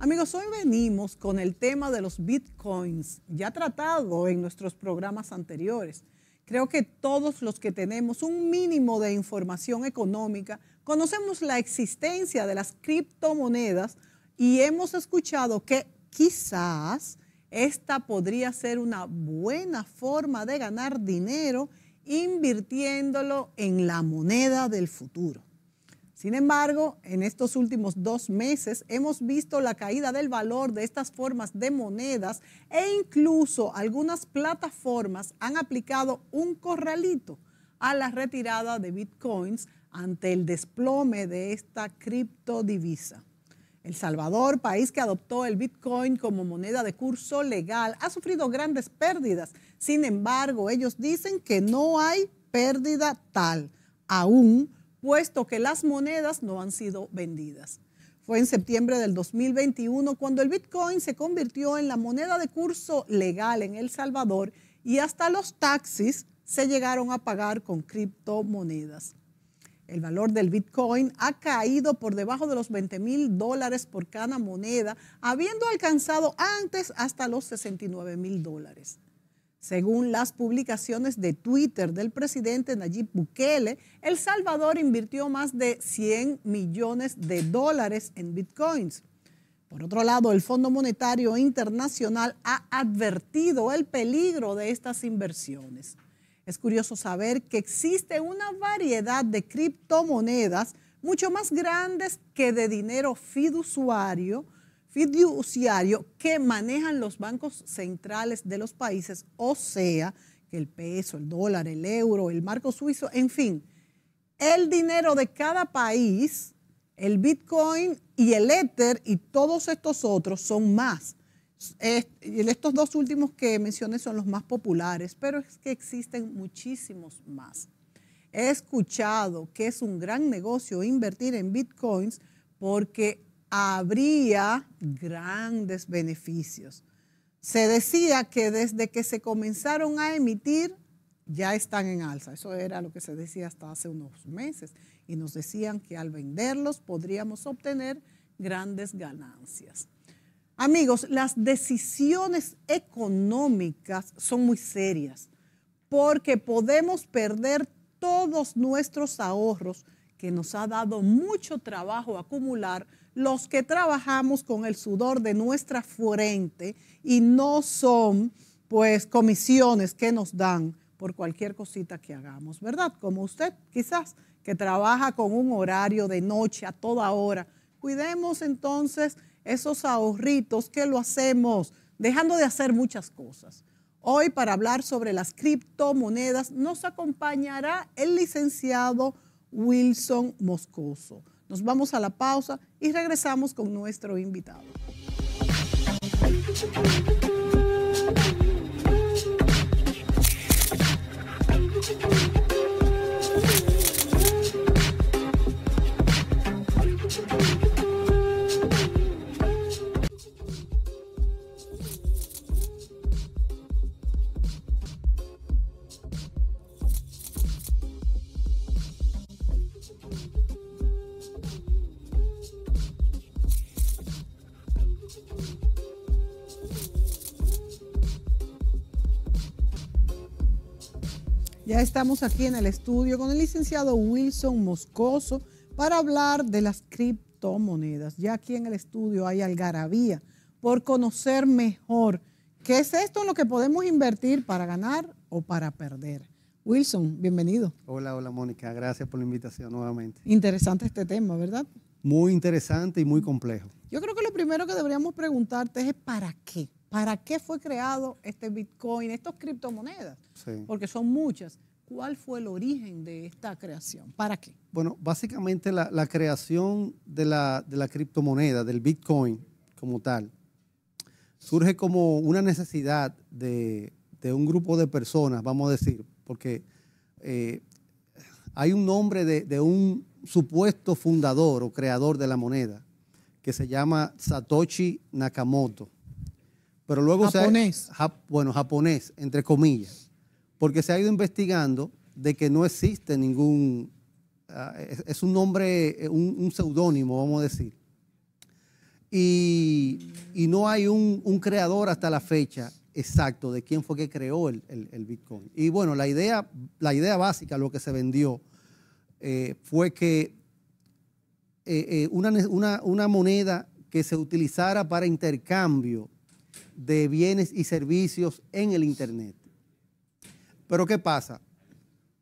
Amigos, hoy venimos con el tema de los bitcoins, ya tratado en nuestros programas anteriores. Creo que todos los que tenemos un mínimo de información económica conocemos la existencia de las criptomonedas y hemos escuchado que quizás esta podría ser una buena forma de ganar dinero invirtiéndolo en la moneda del futuro. Sin embargo, en estos últimos dos meses hemos visto la caída del valor de estas formas de monedas e incluso algunas plataformas han aplicado un corralito a la retirada de bitcoins ante el desplome de esta criptodivisa. El Salvador, país que adoptó el Bitcoin como moneda de curso legal, ha sufrido grandes pérdidas. Sin embargo, ellos dicen que no hay pérdida tal aún puesto que las monedas no han sido vendidas. Fue en septiembre del 2021 cuando el Bitcoin se convirtió en la moneda de curso legal en El Salvador y hasta los taxis se llegaron a pagar con criptomonedas. El valor del Bitcoin ha caído por debajo de los 20 mil dólares por cada moneda, habiendo alcanzado antes hasta los 69 mil dólares. Según las publicaciones de Twitter del presidente Nayib Bukele, El Salvador invirtió más de 100 millones de dólares en bitcoins. Por otro lado, el Fondo Monetario Internacional ha advertido el peligro de estas inversiones. Es curioso saber que existe una variedad de criptomonedas mucho más grandes que de dinero fiduciario, fiduciario que manejan los bancos centrales de los países, o sea, que el peso, el dólar, el euro, el marco suizo, en fin, el dinero de cada país, el Bitcoin y el Ether y todos estos otros son más. Estos dos últimos que mencioné son los más populares, pero es que existen muchísimos más. He escuchado que es un gran negocio invertir en bitcoins porque habría grandes beneficios. Se decía que desde que se comenzaron a emitir ya están en alza. Eso era lo que se decía hasta hace unos meses. Y nos decían que al venderlos podríamos obtener grandes ganancias. Amigos, las decisiones económicas son muy serias porque podemos perder todos nuestros ahorros que nos ha dado mucho trabajo acumular los que trabajamos con el sudor de nuestra fuente y no son pues comisiones que nos dan por cualquier cosita que hagamos, ¿verdad? Como usted quizás que trabaja con un horario de noche a toda hora. Cuidemos entonces esos ahorritos que lo hacemos dejando de hacer muchas cosas. Hoy para hablar sobre las criptomonedas nos acompañará el licenciado Wilson Moscoso. Nos vamos a la pausa y regresamos con nuestro invitado. estamos aquí en el estudio con el licenciado Wilson Moscoso para hablar de las criptomonedas. Ya aquí en el estudio hay algarabía por conocer mejor qué es esto en lo que podemos invertir para ganar o para perder. Wilson, bienvenido. Hola, hola Mónica, gracias por la invitación nuevamente. Interesante este tema, ¿verdad? Muy interesante y muy complejo. Yo creo que lo primero que deberíamos preguntarte es ¿para qué? ¿Para qué fue creado este Bitcoin, estas criptomonedas? Sí. Porque son muchas. ¿Cuál fue el origen de esta creación? ¿Para qué? Bueno, básicamente la, creación de la, criptomoneda, del Bitcoin como tal, surge como una necesidad de, un grupo de personas, vamos a decir, porque eh, hay un nombre de, un supuesto fundador o creador de la moneda que se llama Satoshi Nakamoto. Pero luego japonés. Se bueno, japonés, entre comillas porque se ha ido investigando de que no existe ningún, ah, es, un nombre, eh, un, seudónimo, vamos a decir. Y, no hay un, creador hasta la fecha exacto de quién fue que creó el, Bitcoin. Y bueno, la idea, la idea básica, lo que se vendió, eh, fue que eh, una, una moneda que se utilizara para intercambio de bienes y servicios en el Internet. Pero ¿qué pasa?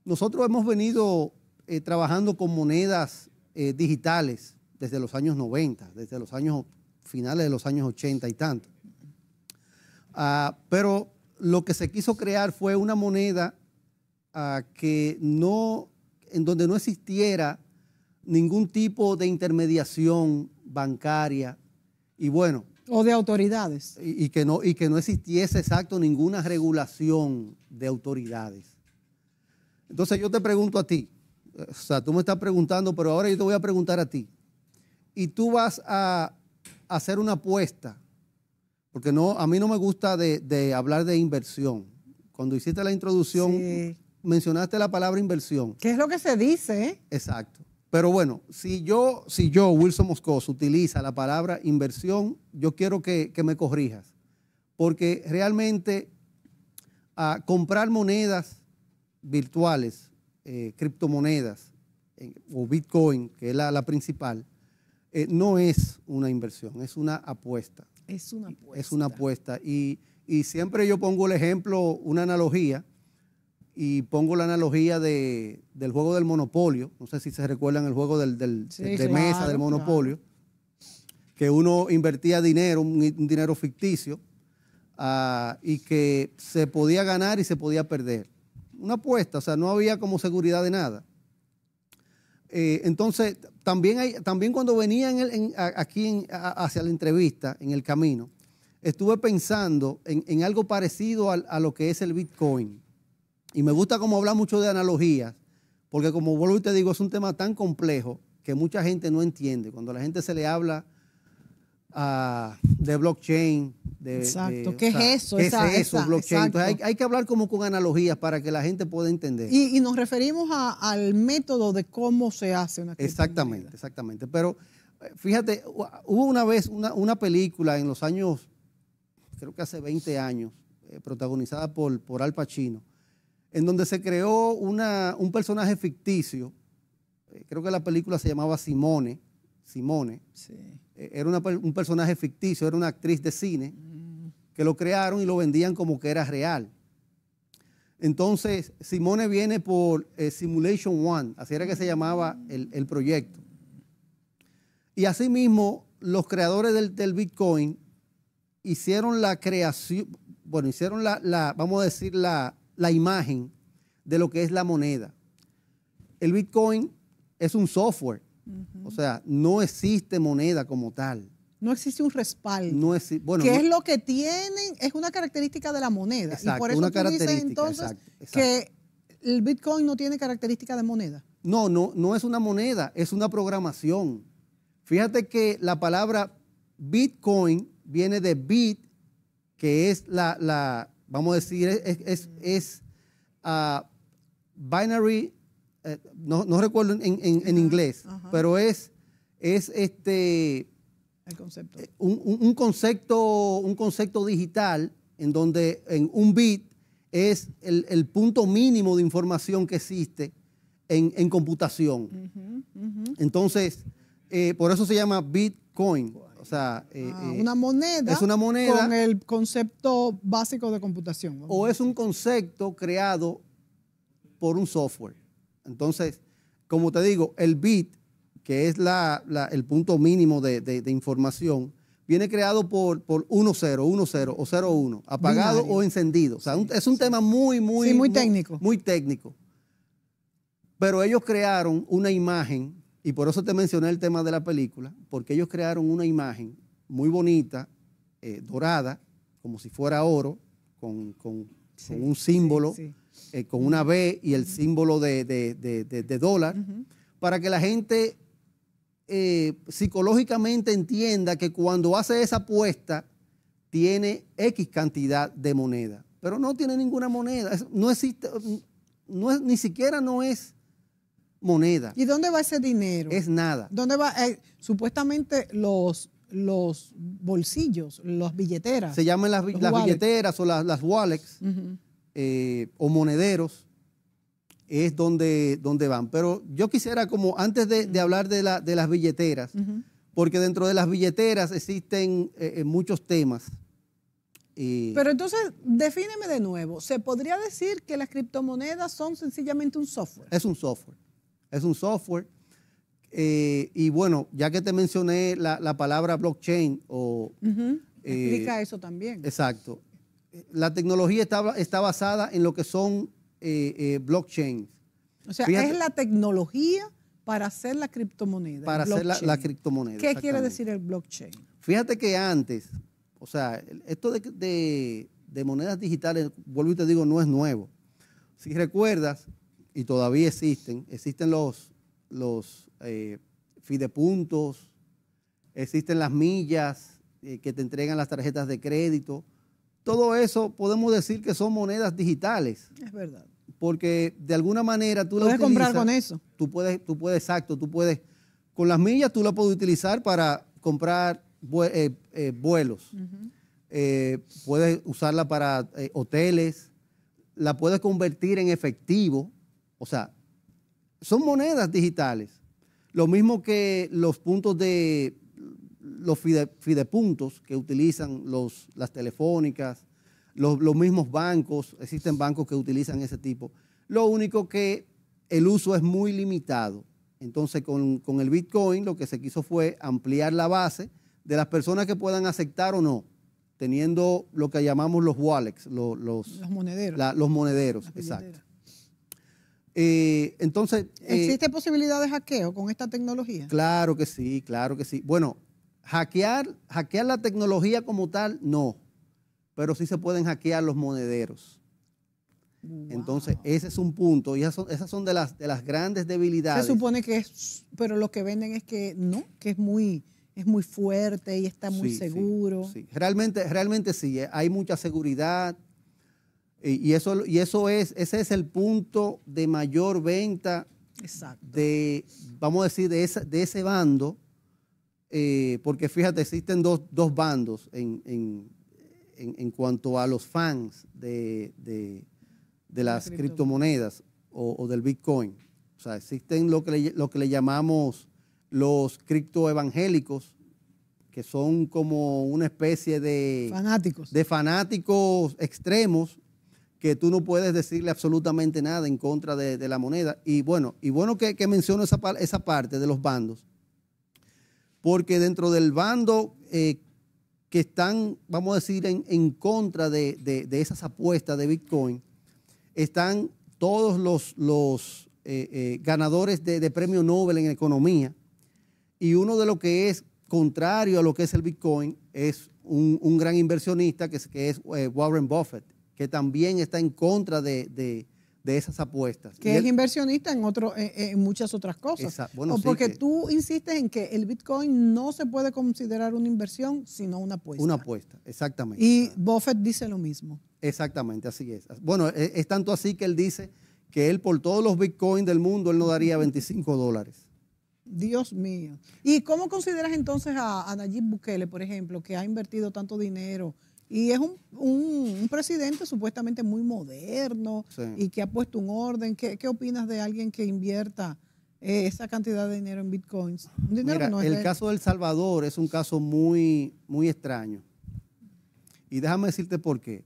Nosotros hemos venido eh, trabajando con monedas eh, digitales desde los años 90, desde los años finales de los años 80 y tanto. Ah, pero lo que se quiso crear fue una moneda ah, que no, en donde no existiera ningún tipo de intermediación bancaria. Y bueno, o de autoridades. Y, que no, y que no existiese exacto ninguna regulación de autoridades. Entonces yo te pregunto a ti, o sea, tú me estás preguntando, pero ahora yo te voy a preguntar a ti. Y tú vas a hacer una apuesta, porque no, a mí no me gusta de, hablar de inversión. Cuando hiciste la introducción, mencionaste la palabra inversión. ¿Qué es lo que se dice? Exacto. Pero bueno, si yo, si yo, Wilson Moscoso, utiliza la palabra inversión, yo quiero que, me corrijas. Porque realmente comprar monedas virtuales, eh, criptomonedas o Bitcoin, que es la, principal, eh, no es una inversión, es una apuesta. Es una apuesta. Es una apuesta. Y, y siempre yo pongo el ejemplo, una analogía y pongo la analogía del juego del monopolio, no sé si se recuerdan el juego del, de, mesa del monopolio, que uno invertía dinero, un, dinero ficticio, ah, y que se podía ganar y se podía perder. Una apuesta, o sea, no había como seguridad de nada. Eh, entonces, también, hay, también cuando venía aquí hacia la entrevista, en el camino, estuve pensando en, algo parecido a lo que es el Bitcoin y me gusta como habla mucho de analogías, porque como vuelvo y te digo, es un tema tan complejo que mucha gente no entiende. Cuando la gente se le habla ah, de blockchain, de, exacto. ¿Qué, es eso, es eso? blockchain? Entonces hay, que hablar como con analogías para que la gente pueda entender. Y, nos referimos al método de cómo se hace una Exactamente, exactamente. Pero eh, fíjate, hubo una vez una, película en los años, creo que hace 20 años, eh, protagonizada por, por Al Pacino, en donde se creó un personaje ficticio. Eh, creo que la película se llamaba Simone. Simone. Sí. Eh, era un personaje ficticio, era una actriz de cine mm. que lo crearon y lo vendían como que era real. Entonces, Simone viene por eh, Simulation One, así era que se llamaba el, proyecto. Y asimismo, los creadores del, del, Bitcoin hicieron la creación, bueno, hicieron la, la vamos a decir, la, la imagen de lo que es la moneda. El Bitcoin es un software, o sea, no existe moneda como tal. No existe un respaldo. No que es lo que tienen, es una característica de la moneda. y por eso una tú dices entonces que el Bitcoin no tiene característica de moneda. No, no, no es una moneda, es una programación. Fíjate que la palabra Bitcoin viene de bit, que es la, la vamos a decir, es, es, ah, binary, eh, no, no, recuerdo en, en, inglés, pero es, es este... Eh, un, concepto. Un concepto digital en donde en un bit es el, punto mínimo de información que existe en, en computación. Entonces, eh, por eso se llama Bitcoin sea, eh, ah, eh, una moneda. Es una moneda. Con el concepto básico de computación. O es un concepto creado por un software. Entonces, como te digo, el bit, que es el punto mínimo de, información, viene creado por, por 1010 o 01, apagado o encendido. O sea, es un tema muy, muy, muy, muy, técnico. Muy técnico. Pero ellos crearon una imagen y por eso te mencioné el tema de la película, porque ellos crearon una imagen muy bonita, eh, dorada, como si fuera oro, con, un símbolo, eh, con una B y el símbolo de, dólar, para que la gente eh, psicológicamente entienda que cuando hace esa apuesta tiene X cantidad de moneda, pero no tiene ninguna moneda, no existe, ni siquiera no es moneda. ¿Y dónde va ese dinero? Es nada. ¿Dónde va? Eh, supuestamente los, los bolsillos, las billeteras. Se llaman las, billeteras o las, wallets eh, o monederos, es donde, donde van. Pero yo quisiera, como antes de, hablar de, las billeteras, porque dentro de las billeteras existen eh, muchos temas. Pero entonces, defíneme de nuevo, ¿se podría decir que las criptomonedas son sencillamente un software? Es un software es un software. Eh, y bueno, ya que te mencioné la, palabra blockchain o... Eh, Explica eso también. Exacto. La tecnología está, está basada en lo que son eh, blockchains. O sea, es la tecnología para hacer la criptomoneda. Para hacer la, criptomoneda. ¿Qué quiere decir el blockchain? Fíjate que antes, o sea, esto de monedas digitales, vuelvo y te digo, no es nuevo. Si recuerdas, y todavía existen. Existen los, los eh, fidepuntos, existen las millas eh, que te entregan las tarjetas de crédito. Todo eso podemos decir que son monedas digitales. Es verdad. Porque de alguna manera tú puedes la comprar con eso. Tú puedes, tú puedes, exacto, tú puedes. Con las millas tú lo puedes utilizar para comprar eh, vuelos. puedes usarla para hoteles. La puedes convertir en efectivo o sea, son monedas digitales. Lo mismo que los puntos de los fidepuntos que utilizan los, las telefónicas, los, mismos bancos, existen bancos que utilizan ese tipo. Lo único que el uso es muy limitado. Entonces, con, el Bitcoin lo que se quiso fue ampliar la base de las personas que puedan aceptar o no, teniendo lo que llamamos los wallets, los, los, monederos. los monederos, exacto. Eh, entonces. Eh, ¿Existe posibilidad de hackeo con esta tecnología? Claro que sí, claro que sí. Bueno, hackear, hackear la tecnología como tal, no. Pero sí se pueden hackear los monederos. Entonces, ese es un punto. Y esas son, de, las, de las grandes debilidades. Se supone que es. Pero lo que venden es que no, que es muy. Es muy fuerte y está muy seguro. Realmente, realmente sí, eh. hay mucha seguridad, y eso, y eso es, ese es el punto de mayor venta de, vamos a decir, de, de ese bando, eh, porque fíjate, existen dos, bandos en, en, en, cuanto a los fans de, las criptomonedas o, del Bitcoin. O sea, existen lo que le, lo que le llamamos los criptoevangélicos, que son como una especie de fanáticos, de fanáticos extremos que tú no puedes decirle absolutamente nada en contra de, la moneda. Y bueno, y bueno que, menciono esa, esa parte de los bandos, porque dentro del bando eh, que están, vamos a decir, en, contra de, esas apuestas de Bitcoin, están todos los, los eh, eh, ganadores de, premio Nobel en economía. Y uno de los que es contrario a lo que es el Bitcoin es un, gran inversionista que es Warren Buffett que también está en contra de, esas apuestas. Que es inversionista en, otro, en, muchas otras cosas. bueno, porque tú insistes en que el Bitcoin no se puede considerar una inversión, sino una apuesta. Una apuesta, exactamente. Y Buffett dice lo mismo. Exactamente, así es. Bueno, e, es, tanto así que él dice que él por todos los Bitcoins del mundo, él no daría 25 dólares. Dios mío. ¿Y cómo consideras entonces a, a, Nayib Bukele, por ejemplo, que ha invertido tanto dinero y es un, presidente supuestamente muy moderno y que ha puesto un orden. ¿Qué, ¿Qué, opinas de alguien que invierta eh, esa cantidad de dinero en bitcoins? el caso del Salvador es un caso muy, muy extraño. Y déjame decirte por qué.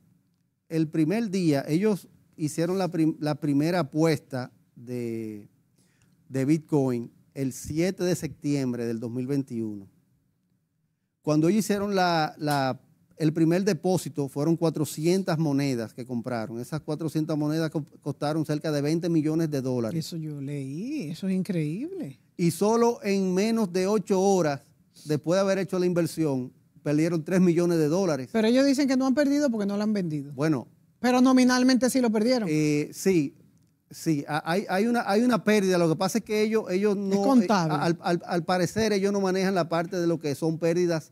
El primer día, ellos hicieron la, primera apuesta de, de Bitcoin el 7 de septiembre del 2021. Cuando ellos hicieron la, la, el primer depósito fueron 400 monedas que compraron. Esas 400 monedas costaron cerca de 20 millones de dólares. Eso yo leí, eso es increíble. Y solo en menos de 8 horas, después de haber hecho la inversión, perdieron 3 millones de dólares. Pero ellos dicen que no han perdido porque no la han vendido. Bueno. Pero nominalmente sí lo perdieron. Eh, sí, Sí, hay, una, hay una pérdida. Lo que pasa es que ellos, ellos no. Es eh, contable. al, parecer, ellos no manejan la parte de lo que son pérdidas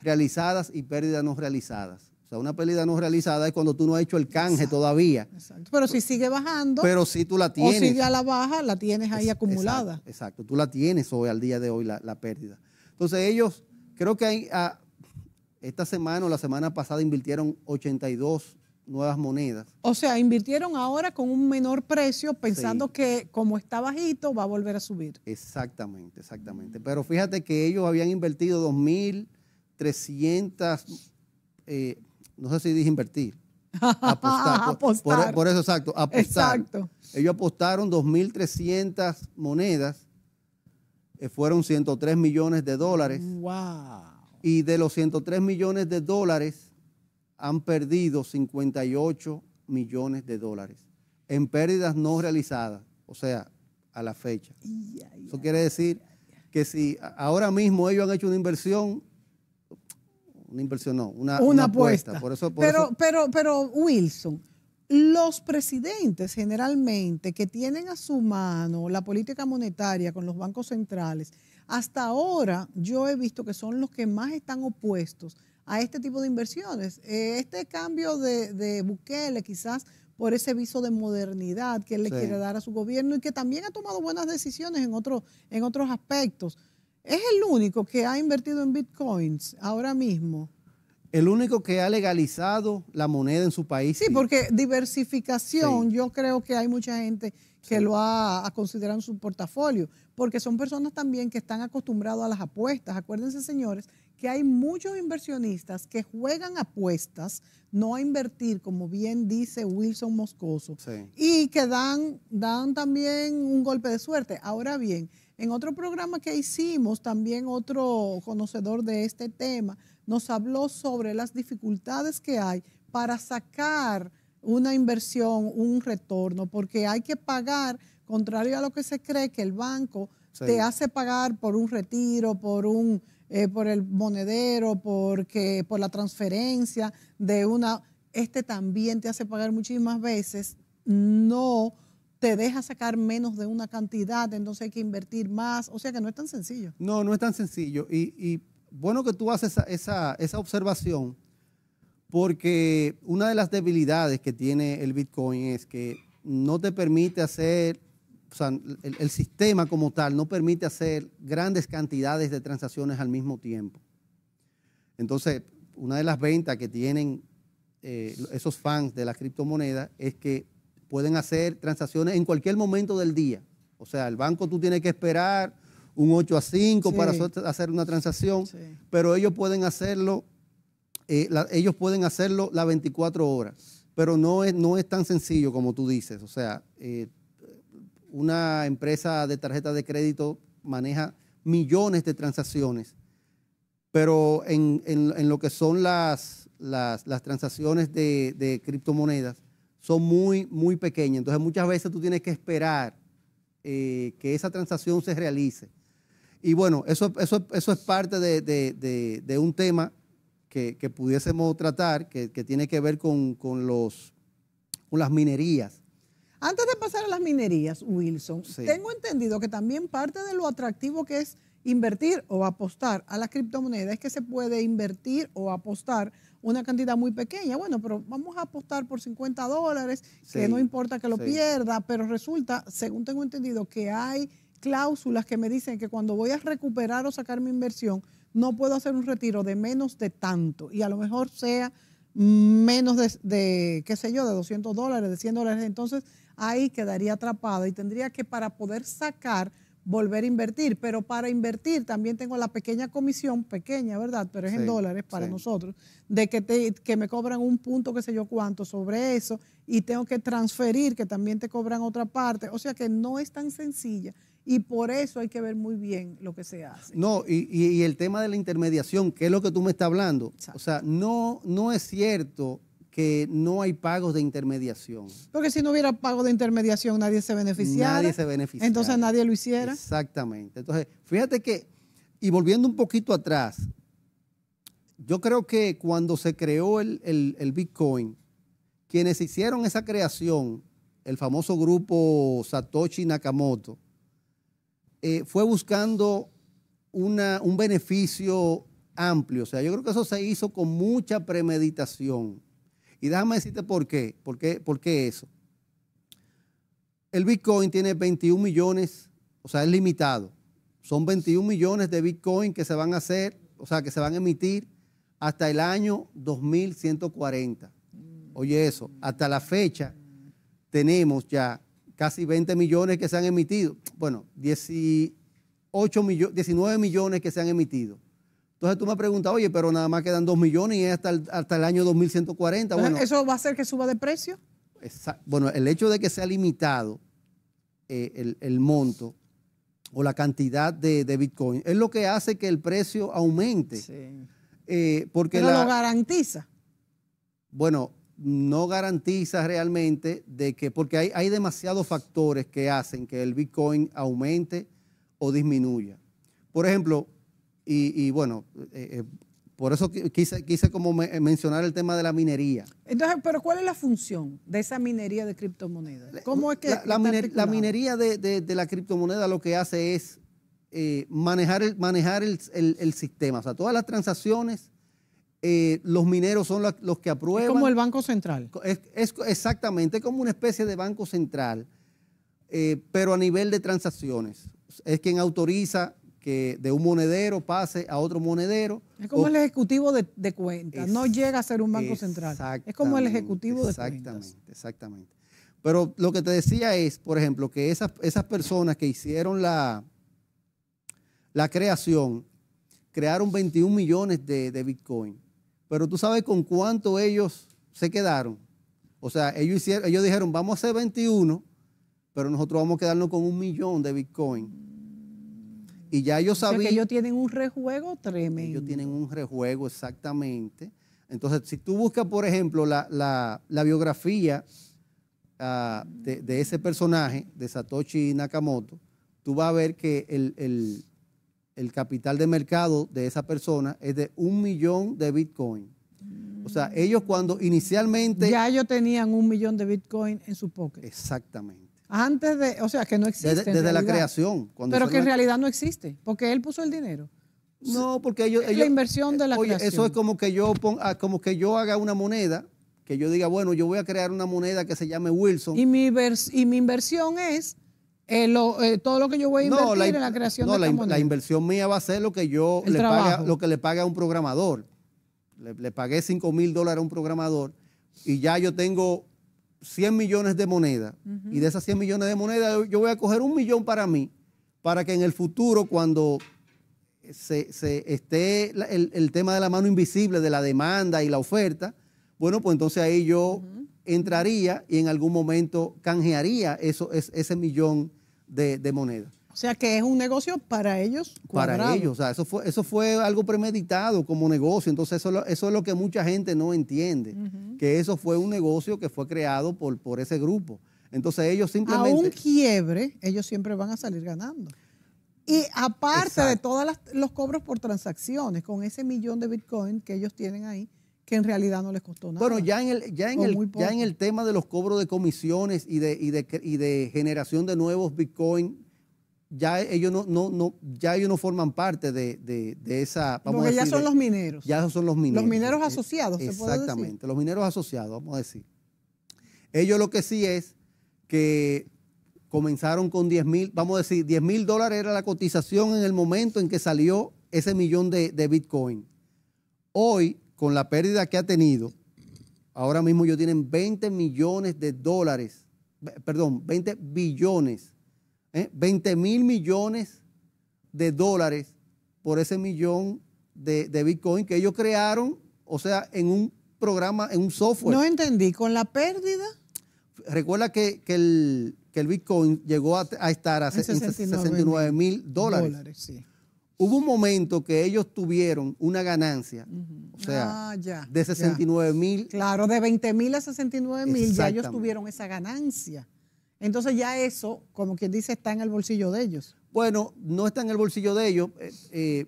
realizadas y pérdidas no realizadas. O sea, una pérdida no realizada es cuando tú no has hecho el canje todavía. Exacto. Pero si sigue bajando. Pero si tú la tienes. O si ya la baja, la tienes ahí acumulada. Exacto, Tú la tienes hoy, al día de hoy, la, pérdida. Entonces ellos, creo que hay, ah, esta semana o la semana pasada invirtieron 82 nuevas monedas. O sea, invirtieron ahora con un menor precio pensando que como está bajito va a volver a subir. Exactamente, exactamente. Pero fíjate que ellos habían invertido 2,000. mil 300, eh, no sé si dije invertir, apostar. Por, eso, exacto, apostar. Ellos apostaron 2.300 monedas, eh, fueron 103 millones de dólares. Y de los 103 millones de dólares, han perdido 58 millones de dólares en pérdidas no realizadas, o sea, a la fecha. Eso quiere decir que si ahora mismo ellos han hecho una inversión una inversión no, una, una, apuesta. Por eso, pero, pero, pero, Wilson, los presidentes generalmente que tienen a su mano la política monetaria con los bancos centrales, hasta ahora yo he visto que son los que más están opuestos a este tipo de inversiones. Eh, este cambio de, de Bukele quizás por ese viso de modernidad que él le quiere dar a su gobierno y que también ha tomado buenas decisiones en, otros en otros aspectos. ¿Es el único que ha invertido en bitcoins ahora mismo? El único que ha legalizado la moneda en su país. Sí, porque diversificación, yo creo que hay mucha gente que lo ha, considerado en su portafolio, porque son personas también que están acostumbradas a las apuestas. Acuérdense, señores, que hay muchos inversionistas que juegan apuestas, no a invertir, como bien dice Wilson Moscoso, y que dan, dan también un golpe de suerte. Ahora bien, en otro programa que hicimos, también otro conocedor de este tema nos habló sobre las dificultades que hay para sacar una inversión, un retorno, porque hay que pagar, contrario a lo que se cree que el banco te hace pagar por un retiro, por un eh, por el monedero, porque por la transferencia de una, este también te hace pagar muchísimas veces, no te deja sacar menos de una cantidad, entonces hay que invertir más. O sea que no es tan sencillo. No, no es tan sencillo. Y, bueno que tú haces esa, observación, porque una de las debilidades que tiene el Bitcoin es que no te permite hacer, o sea, el, sistema como tal no permite hacer grandes cantidades de transacciones al mismo tiempo. Entonces, una de las ventas que tienen eh, esos fans de la criptomoneda es que pueden hacer transacciones en cualquier momento del día. O sea, el banco tú tienes que esperar un 8 a 5 para hacer una transacción, pero ellos pueden hacerlo, eh, ellos pueden hacerlo las 24 horas. Pero no es, no es tan sencillo como tú dices. O sea, eh, una empresa de tarjeta de crédito maneja millones de transacciones, pero en, lo que son las, las, transacciones de criptomonedas, son muy, muy pequeñas. Entonces muchas veces tú tienes que esperar eh, que esa transacción se realice. Y bueno, eso, eso, eso es parte de, un tema que, pudiésemos tratar, que, tiene que ver con, los, las minerías. Antes de pasar a las minerías, Wilson, tengo entendido que también parte de lo atractivo que es invertir o apostar a las criptomonedas es que se puede invertir o apostar una cantidad muy pequeña. Bueno, pero vamos a apostar por 50 dólares, que no importa que lo pierda, pero resulta, según tengo entendido, que hay cláusulas que me dicen que cuando voy a recuperar o sacar mi inversión, no puedo hacer un retiro de menos de tanto y a lo mejor sea menos de, de qué sé yo, de 200 dólares, de 100 dólares. Entonces ahí quedaría atrapada y tendría que para poder sacar volver a invertir. Pero para invertir también tengo la pequeña comisión, pequeña, ¿verdad? Pero es en dólares para nosotros, de que, te, que me cobran un punto, qué sé yo cuánto, sobre eso, y tengo que transferir, que también te cobran otra parte. O sea que no es tan sencilla. Y por eso hay que ver muy bien lo que se hace. No, y, y, el tema de la intermediación, que es lo que tú me estás hablando. O sea, no, no es cierto que no hay pagos de intermediación. Porque si no hubiera pago de intermediación, nadie se beneficiaría. Nadie se beneficiara. Entonces nadie lo hiciera. Exactamente. Entonces, fíjate que, y volviendo un poquito atrás, yo creo que cuando se creó el, Bitcoin, quienes hicieron esa creación, el famoso grupo Satoshi Nakamoto, eh, fue buscando un beneficio amplio. O sea, yo creo que eso se hizo con mucha premeditación y déjame decirte por qué, por qué, por eso. El Bitcoin tiene 21 millones, o sea, es limitado. Son 21 millones de Bitcoin que se van a hacer, o sea, que se van a emitir hasta el año 2140. Oye eso, hasta la fecha tenemos ya casi 20 millones que se han emitido. Bueno, 18 19 millones que se han emitido. Entonces tú me preguntas, oye, pero nada más quedan 2 millones y es hasta el, hasta el año 2140. ¿Eso va a hacer que suba de precio? bueno, el hecho de que sea limitado eh, el, monto o la cantidad de, Bitcoin es lo que hace que el precio aumente. Sí. Eh, porque pero lo garantiza. Bueno, no garantiza realmente de que, porque hay, hay demasiados factores que hacen que el Bitcoin aumente o disminuya. Por ejemplo, y, bueno, eh, eh, por eso quise, quise como eh, mencionar el tema de la minería. Entonces, pero ¿cuál es la función de esa minería de criptomonedas? ¿Cómo es que la, minería de, de, la criptomoneda lo que hace es manejar, el, manejar el, sistema. O sea, todas las transacciones, los mineros son los, que aprueban. Es como el Banco Central. Es, es exactamente, como una especie de Banco Central, pero a nivel de transacciones. Es quien autoriza que de un monedero pase a otro monedero. Es como el ejecutivo de, cuentas, no llega a ser un banco central. Es como el ejecutivo de exactamente, cuentas. Exactamente, exactamente. Pero lo que te decía es, por ejemplo, que esas, esas personas que hicieron la, la creación crearon 21 millones de, Bitcoin. Pero tú sabes con cuánto ellos se quedaron. O sea, ellos, hicieron, ellos dijeron, vamos a hacer 21, pero nosotros vamos a quedarnos con un millón de Bitcoin. Y ya ellos sabían. ellos tienen un rejuego tremendo. Ellos tienen un rejuego, exactamente. Entonces, si tú buscas, por ejemplo, la, biografía ah, de, ese personaje, de Satoshi Nakamoto, tú vas a ver que el, capital de mercado de esa persona es de un millón de Bitcoin. O sea, ellos cuando inicialmente... Ya ellos tenían un millón de Bitcoin en su pocket. Exactamente. Antes de, o sea, que no existe. Desde, la creación. Cuando Pero que en realidad no existe, porque él puso el dinero. No, porque ellos... la inversión de la oye, Eso es como que, yo ah, como que yo haga una moneda, que yo diga, bueno, yo voy a crear una moneda que se llame Wilson. Y mi, inversión es eh, eh, todo lo que yo voy a invertir en la creación de la, moneda. No, la inversión mía va a ser lo que yo le trabajo. lo que le pague a un programador. Le, le pagué 5 mil dólares a un programador y ya yo tengo 100 millones de monedas y de esas 100 millones de monedas yo voy a coger un millón para mí, para que en el futuro cuando se, esté el, tema de la mano invisible, de la demanda y la oferta, bueno, pues entonces ahí yo entraría y en algún momento canjearía eso, ese millón de, de monedas. O sea que es un negocio para ellos. Para ellos, o sea, eso fue, eso fue algo premeditado como negocio, entonces eso, eso es lo que mucha gente no entiende, que eso fue un negocio que fue creado por, por ese grupo. Entonces ellos simplemente... A un quiebre, ellos siempre van a salir ganando. Y aparte de todos los cobros por transacciones, con ese millón de Bitcoin que ellos tienen ahí, que en realidad no les costó nada. Bueno, ya en el, ya en el, ya en el tema de los cobros de comisiones y de, y de, y de generación de nuevos Bitcoin ya ellos no, no, no, ya ellos no forman parte de, esa. Vamos Porque ya son los mineros. Ya son los mineros. Los mineros eh, asociados. Exactamente, ¿se puede decir? los mineros asociados, vamos a decir. Ellos lo que sí es que comenzaron con 10 mil, vamos a decir, 10 mil dólares era la cotización en el momento en que salió ese millón de, de Bitcoin. Hoy, con la pérdida que ha tenido, ahora mismo ellos tienen 20 millones de dólares, perdón, 20 billones 20 ¿eh? mil millones de dólares por ese millón de, Bitcoin que ellos crearon, o sea, en un programa, en un software. No entendí, con la pérdida. Recuerda que, el, Bitcoin llegó a, estar a 69 mil dólares. Hubo un momento que ellos tuvieron una ganancia, o sea, ah, de 69 mil. Claro, de 20 mil a 69 mil ya ellos tuvieron esa ganancia. Entonces ya eso, como quien dice, está en el bolsillo de ellos. Bueno, no está en el bolsillo de ellos. Eh, eh,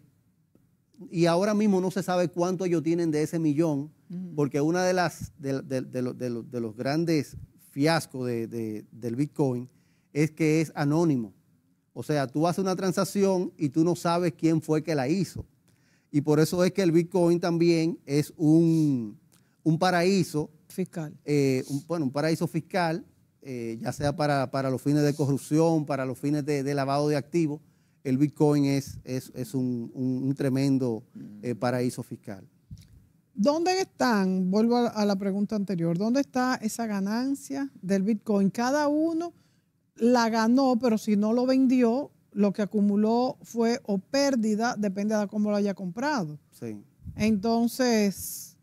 y ahora mismo no se sabe cuánto ellos tienen de ese millón, porque una de las de, los grandes fiascos del Bitcoin es que es anónimo. O sea, tú haces una transacción y tú no sabes quién fue que la hizo. Y por eso es que el Bitcoin también es un, paraíso fiscal. Eh, bueno, un paraíso fiscal eh, ya sea para, para, los fines de corrupción, para los fines de, lavado de activos, el Bitcoin es, es, un, tremendo eh, mm. paraíso fiscal. ¿Dónde están? Vuelvo a la pregunta anterior. ¿Dónde está esa ganancia del Bitcoin? Cada uno la ganó, pero si no lo vendió, lo que acumuló fue o pérdida, depende de cómo lo haya comprado. Sí. Entonces,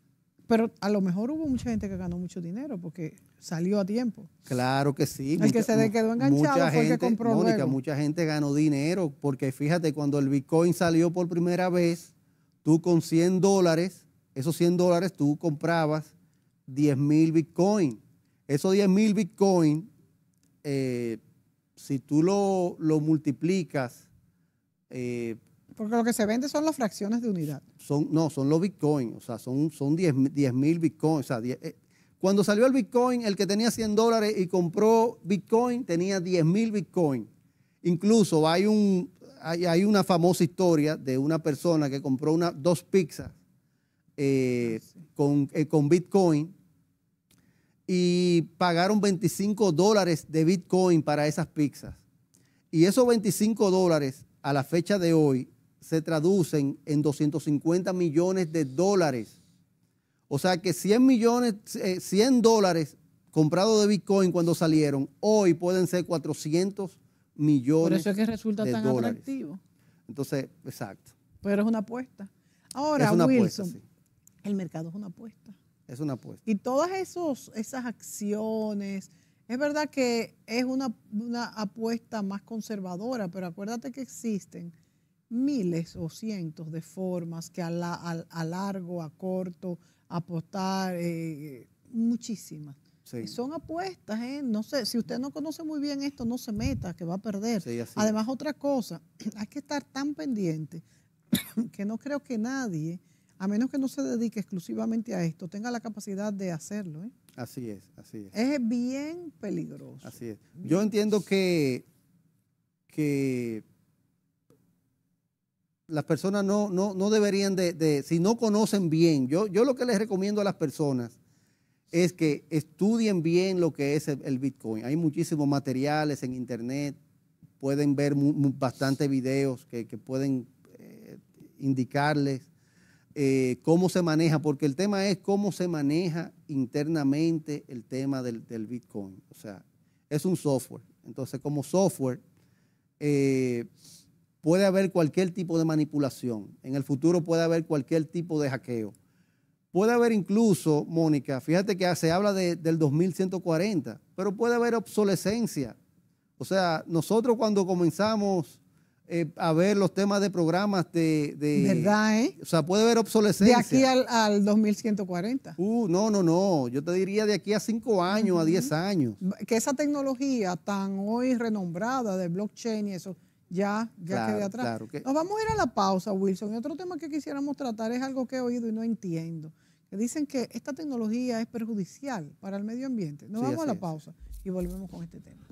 pero a lo mejor hubo mucha gente que ganó mucho dinero, porque salió a tiempo. Claro que sí. El que se quedó enganchado mucha gente, mucha gente ganó dinero porque fíjate, cuando el Bitcoin salió por primera vez, tú con 100 dólares, esos 100 dólares tú comprabas 10 mil Bitcoin. Esos 10 mil Bitcoin, eh, si tú lo, multiplicas... Eh, porque lo que se vende son las fracciones de unidad. Son, no, son los Bitcoin, o sea, son, son 10 mil Bitcoin, o sea, 10, cuando salió el Bitcoin, el que tenía 100 dólares y compró Bitcoin tenía 10 mil Bitcoin. Incluso hay, una famosa historia de una persona que compró dos pizzas eh, ah, con, eh, con Bitcoin y pagaron 25 dólares de Bitcoin para esas pizzas. Y esos 25 dólares a la fecha de hoy se traducen en 250 millones de dólares o sea que 100 millones, 100 eh, dólares comprados de Bitcoin cuando salieron, hoy pueden ser 400 millones. Por eso es que resulta tan atractivo. Entonces, exacto. Pero es una apuesta. Ahora, Wilson, el mercado es una apuesta. Es una apuesta. Y todas esas acciones, es verdad que es una, apuesta más conservadora, pero acuérdate que existen miles o cientos de formas que a largo, a corto, apostar, eh, muchísimas. Eh, son apuestas, ¿eh? No sé, si usted no conoce muy bien esto, no se meta, que va a perder. Además, otra cosa, hay que estar tan pendiente que no creo que nadie, a menos que no se dedique exclusivamente a esto, tenga la capacidad de hacerlo, ¿eh? Así es, así es. Es bien peligroso. Así es. Yo entiendo que, que las personas no, no, deberían de, si no conocen bien, yo, yo lo que les recomiendo a las personas es que estudien bien lo que es el, Bitcoin. Hay muchísimos materiales en Internet, pueden ver bastantes videos que, pueden eh, indicarles eh, cómo se maneja, porque el tema es cómo se maneja internamente el tema del, del Bitcoin. O sea, es un software. Entonces, como software, eh, puede haber cualquier tipo de manipulación, en el futuro puede haber cualquier tipo de hackeo. Puede haber incluso, Mónica, fíjate que se habla del 2140, pero puede haber obsolescencia. O sea, nosotros cuando comenzamos eh, a ver los temas de programas de, ¿Verdad, eh? O sea, puede haber obsolescencia. De aquí al, 2140. Uh, no, no, no. Yo te diría de aquí a cinco años, a 10 años. Que esa tecnología tan hoy renombrada de blockchain y eso, ya, ya quedé atrás. Nos vamos a ir a la pausa, Wilson. Y otro tema que quisiéramos tratar es algo que he oído y no entiendo. Que dicen que esta tecnología es perjudicial para el medio ambiente. Nos vamos a la pausa y volvemos con este tema.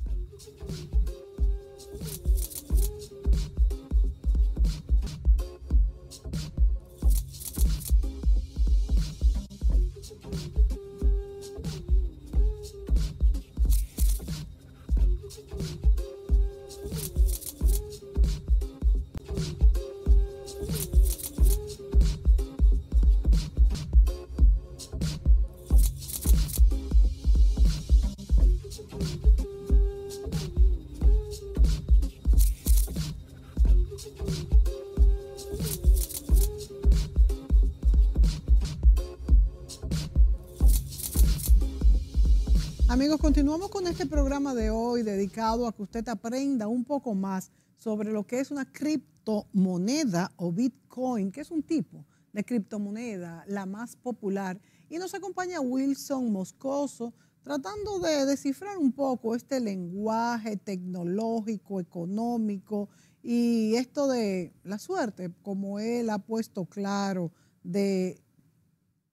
continuamos con este programa de hoy dedicado a que usted aprenda un poco más sobre lo que es una criptomoneda o Bitcoin, que es un tipo de criptomoneda, la más popular. Y nos acompaña Wilson Moscoso tratando de descifrar un poco este lenguaje tecnológico, económico y esto de la suerte, como él ha puesto claro, de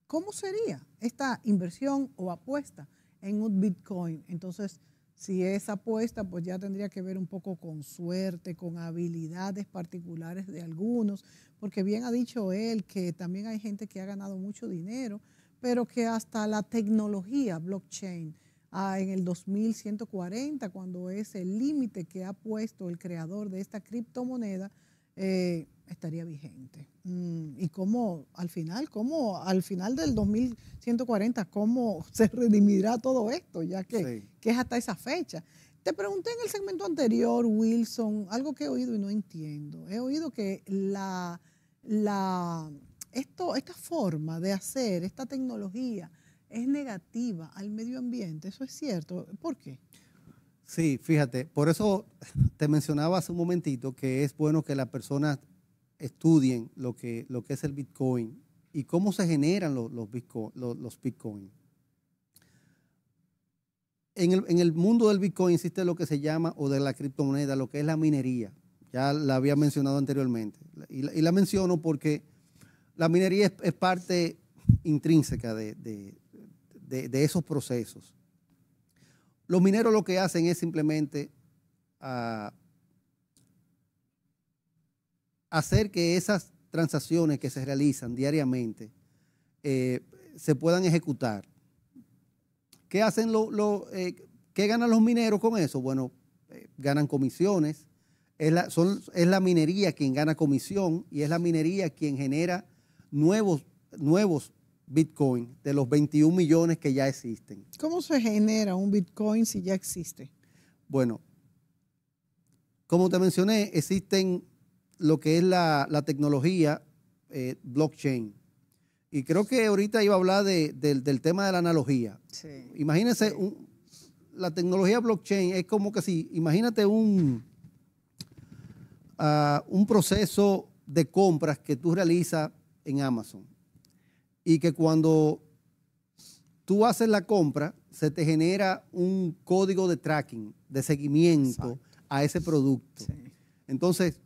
cómo sería esta inversión o apuesta en un Bitcoin. Entonces, si esa apuesta, pues ya tendría que ver un poco con suerte, con habilidades particulares de algunos, porque bien ha dicho él que también hay gente que ha ganado mucho dinero, pero que hasta la tecnología blockchain ah, en el 2140, cuando es el límite que ha puesto el creador de esta criptomoneda, eh, estaría vigente. Mm, y cómo al final, cómo al final del 2140, cómo se redimirá todo esto, ya que, es hasta esa fecha. Te pregunté en el segmento anterior, Wilson, algo que he oído y no entiendo. He oído que la, la, esto, esta forma de hacer, esta tecnología, es negativa al medio ambiente. ¿Eso es cierto? ¿Por qué? Sí, fíjate, por eso te mencionaba hace un momentito que es bueno que la persona estudien lo que, lo que es el Bitcoin y cómo se generan los, los, En el, mundo del Bitcoin existe lo que se llama, o de la criptomoneda, lo que es la minería. Ya la había mencionado anteriormente. Y la, menciono porque la minería es, parte intrínseca de, esos procesos. Los mineros lo que hacen es simplemente ah, hacer que esas transacciones que se realizan diariamente eh, se puedan ejecutar. ¿Qué hacen eh, ganan los mineros con eso? Bueno, eh, ganan comisiones. Es la, minería quien gana comisión y es la minería quien genera nuevos, nuevos Bitcoin de los 21 millones que ya existen. ¿Cómo se genera un Bitcoin si ya existe? Bueno, como te mencioné, existen lo que es la, la tecnología eh, blockchain. Y creo que ahorita iba a hablar del tema de la analogía. Imagínense, la tecnología blockchain es como que si, imagínate un, ah, un proceso de compras que tú realizas en Amazon y que cuando tú haces la compra, se te genera un código de tracking, de seguimiento a ese producto. Entonces,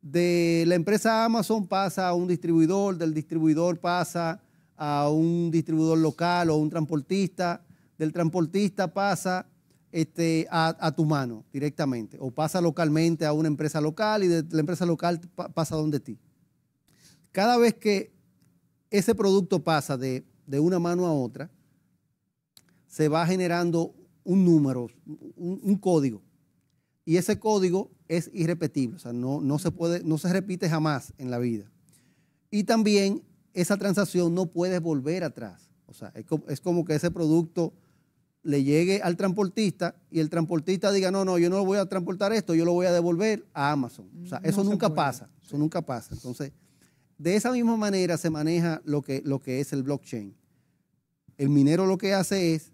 de la empresa Amazon pasa a un distribuidor, del distribuidor pasa a un distribuidor local o un transportista, del transportista pasa este, a, tu mano directamente, o pasa localmente a una empresa local y de la empresa local pasa donde ti. Cada vez que ese producto pasa de, una mano a otra, se va generando un número, un código. Y ese código es irrepetible, o sea, no, no, se puede, no se repite jamás en la vida. Y también esa transacción no puedes volver atrás. O sea, es como, que ese producto le llegue al transportista y el transportista diga, no, no, yo no voy a transportar esto, yo lo voy a devolver a Amazon. O sea, mm, eso nunca pasa, eso nunca pasa. Entonces, de esa misma manera se maneja lo que, lo que es el blockchain. El minero lo que hace es